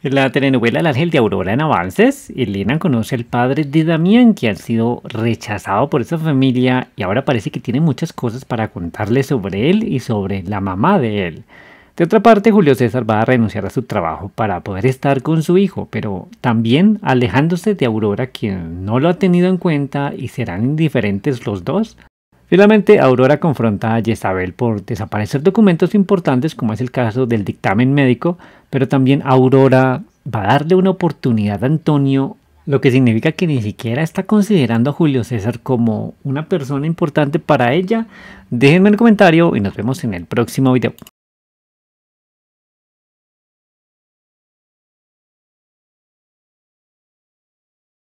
En la telenovela El Ángel de Aurora en Avances, Elena conoce al padre de Damián, que ha sido rechazado por esa familia y ahora parece que tiene muchas cosas para contarle sobre él y sobre la mamá de él. De otra parte, Julio César va a renunciar a su trabajo para poder estar con su hijo, pero también alejándose de Aurora, quien no lo ha tenido en cuenta y serán indiferentes los dos. Finalmente, Aurora confronta a Jezabel por desaparecer documentos importantes, como es el caso del dictamen médico, pero también Aurora va a darle una oportunidad a Antonio, lo que significa que ni siquiera está considerando a Julio César como una persona importante para ella. Déjenme el comentario y nos vemos en el próximo video.